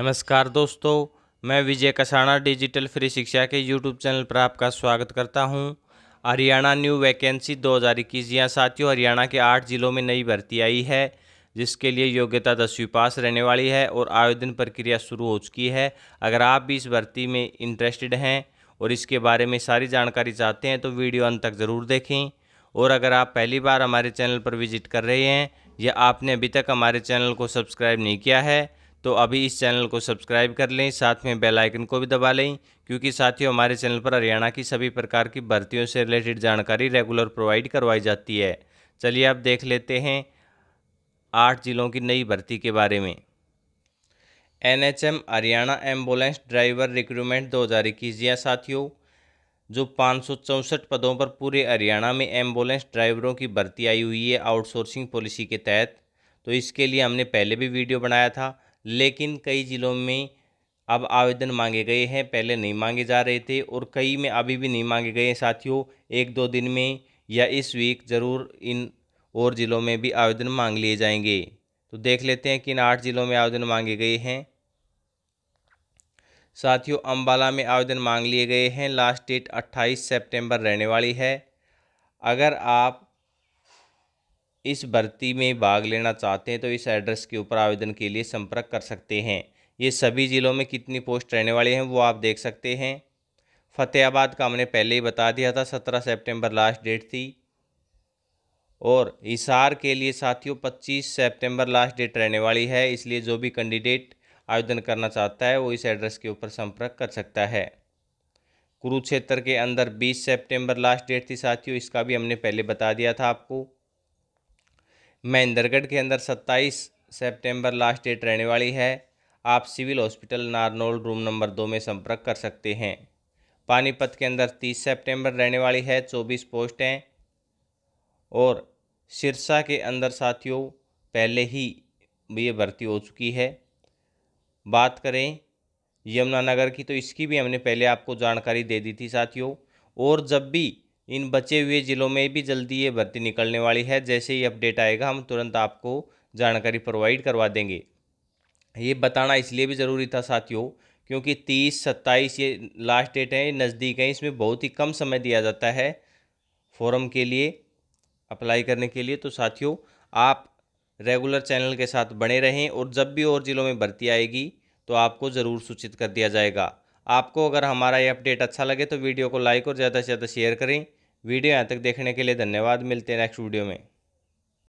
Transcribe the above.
नमस्कार दोस्तों मैं विजय कसाणा डिजिटल फ्री शिक्षा के यूट्यूब चैनल पर आपका स्वागत करता हूं हरियाणा न्यू वैकेंसी 2021 यहाँ साथियों हरियाणा के आठ जिलों में नई भर्ती आई है जिसके लिए योग्यता दसवीं पास रहने वाली है और आवेदन प्रक्रिया शुरू हो चुकी है अगर आप भी इस भर्ती में इंटरेस्टेड हैं और इसके बारे में सारी जानकारी चाहते हैं तो वीडियो अंत तक ज़रूर देखें और अगर आप पहली बार हमारे चैनल पर विजिट कर रहे हैं या आपने अभी तक हमारे चैनल को सब्सक्राइब नहीं किया है तो अभी इस चैनल को सब्सक्राइब कर लें साथ में बेल आइकन को भी दबा लें क्योंकि साथियों हमारे चैनल पर हरियाणा की सभी प्रकार की भर्तियों से रिलेटेड जानकारी रेगुलर प्रोवाइड करवाई जाती है चलिए आप देख लेते हैं आठ जिलों की नई भर्ती के बारे में M Haryana ambulance driver recruitment इक्कीस या साथियों जो पाँच पदों पर पूरे हरियाणा में एम्बुलेंस ड्राइवरों की भर्ती आई हुई है आउटसोर्सिंग पॉलिसी के तहत तो इसके लिए हमने पहले भी वीडियो बनाया था लेकिन कई ज़िलों में अब आवेदन मांगे गए हैं पहले नहीं मांगे जा रहे थे और कई में अभी भी नहीं मांगे गए हैं साथियों एक दो दिन में या इस वीक ज़रूर इन और ज़िलों में भी आवेदन मांग लिए जाएंगे तो देख लेते हैं कि इन आठ ज़िलों में आवेदन मांगे गए हैं साथियों अम्बाला में आवेदन मांग लिए गए हैं लास्ट डेट 28 सितंबर रहने वाली है अगर आप इस भर्ती में भाग लेना चाहते हैं तो इस एड्रेस के ऊपर आवेदन के लिए संपर्क कर सकते हैं ये सभी ज़िलों में कितनी पोस्ट रहने वाली हैं वो आप देख सकते हैं फतेहाबाद का हमने पहले ही बता दिया था सत्रह सेप्टेम्बर लास्ट डेट थी और हिसार के लिए साथियों पच्चीस सितंबर लास्ट डेट रहने वाली है इसलिए जो भी कैंडिडेट आवेदन करना चाहता है वो इस एड्रेस के ऊपर संपर्क कर सकता है कुरुक्षेत्र के अंदर 20 सितंबर लास्ट डेट थी साथियों इसका भी हमने पहले बता दिया था आपको महेंद्रगढ़ के अंदर 27 सितंबर लास्ट डेट रहने वाली है आप civil hospital Narnaul room number दो में संपर्क कर सकते हैं पानीपत के अंदर 30 सितंबर रहने वाली है 24 पोस्ट हैं और सिरसा के अंदर साथियों पहले ही ये भर्ती हो चुकी है बात करें यमुनानगर की तो इसकी भी हमने पहले आपको जानकारी दे दी थी साथियों और जब भी इन बचे हुए ज़िलों में भी जल्दी ये भर्ती निकलने वाली है जैसे ही अपडेट आएगा हम तुरंत आपको जानकारी प्रोवाइड करवा देंगे ये बताना इसलिए भी ज़रूरी था साथियों क्योंकि तीस सत्ताईस ये लास्ट डेट है नज़दीक है इसमें बहुत ही कम समय दिया जाता है फॉरम के लिए अप्लाई करने के लिए तो साथियों आप रेगुलर चैनल के साथ बने रहें और जब भी और ज़िलों में भर्ती आएगी तो आपको ज़रूर सूचित कर दिया जाएगा आपको अगर हमारा ये अपडेट अच्छा लगे तो वीडियो को लाइक और ज़्यादा से ज़्यादा शेयर करें वीडियो यहाँ तक देखने के लिए धन्यवाद मिलते हैं नेक्स्ट वीडियो में